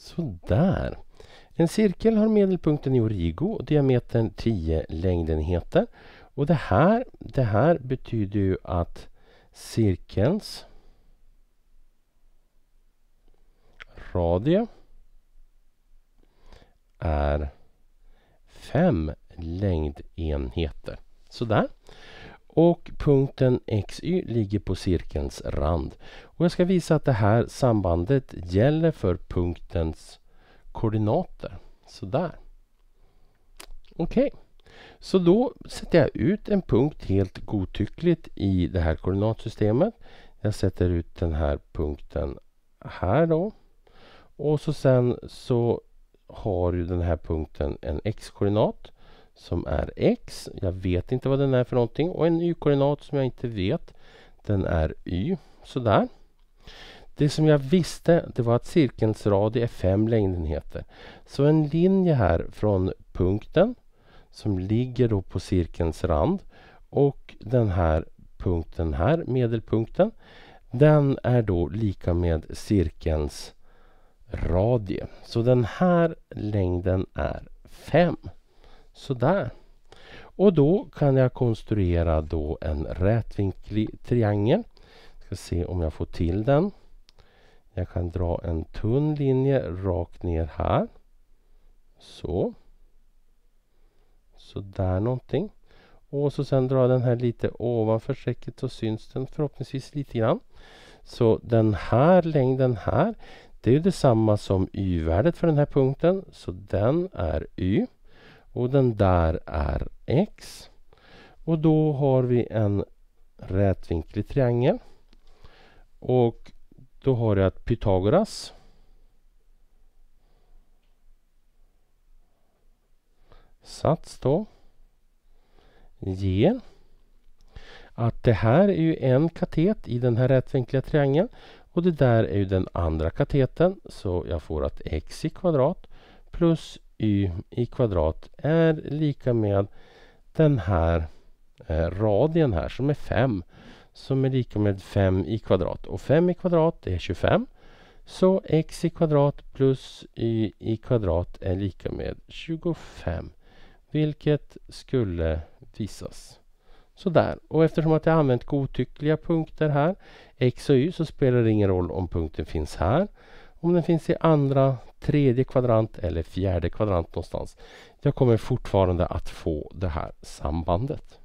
Sådär. En cirkel har medelpunkten i origo och diametern 10 längdenheter. Och det här, det här betyder ju att cirkelns radie är 5 längdenheter. Sådär och punkten xy ligger på cirkelns rand. Och jag ska visa att det här sambandet gäller för punktens koordinater. Sådär. Okej. Okay. Så då sätter jag ut en punkt helt godtyckligt i det här koordinatsystemet. Jag sätter ut den här punkten här då. Och så sen så har ju den här punkten en x-koordinat som är x. Jag vet inte vad den är för någonting. Och en y-koordinat som jag inte vet. Den är y. Sådär. Det som jag visste det var att cirkelns radie är fem längdenheter. Så en linje här från punkten som ligger då på cirkelns rand och den här punkten här, medelpunkten. Den är då lika med cirkelns radie. Så den här längden är 5. Sådär. Och då kan jag konstruera då en rätvinklig triangel. ska se om jag får till den. Jag kan dra en tunn linje rakt ner här. Så. Sådär någonting. Och så sen jag den här lite ovanför strecket så syns den förhoppningsvis lite grann. Så den här längden här det är ju detsamma som y-värdet för den här punkten så den är y. Och den där är X. Och då har vi en rätvinklig triangel. Och då har jag att Pythagoras sats då ger att det här är ju en katet i den här rätvinkliga triangeln och det där är ju den andra kateten så jag får att x i kvadrat plus y i kvadrat är lika med den här eh, radien här som är 5 som är lika med 5 i kvadrat. Och 5 i kvadrat är 25. Så x i kvadrat plus y i kvadrat är lika med 25. Vilket skulle visas. Sådär. Och eftersom att jag använt godtyckliga punkter här, x och y, så spelar det ingen roll om punkten finns här. Om den finns i andra tredje kvadrant eller fjärde kvadrant någonstans. Jag kommer fortfarande att få det här sambandet.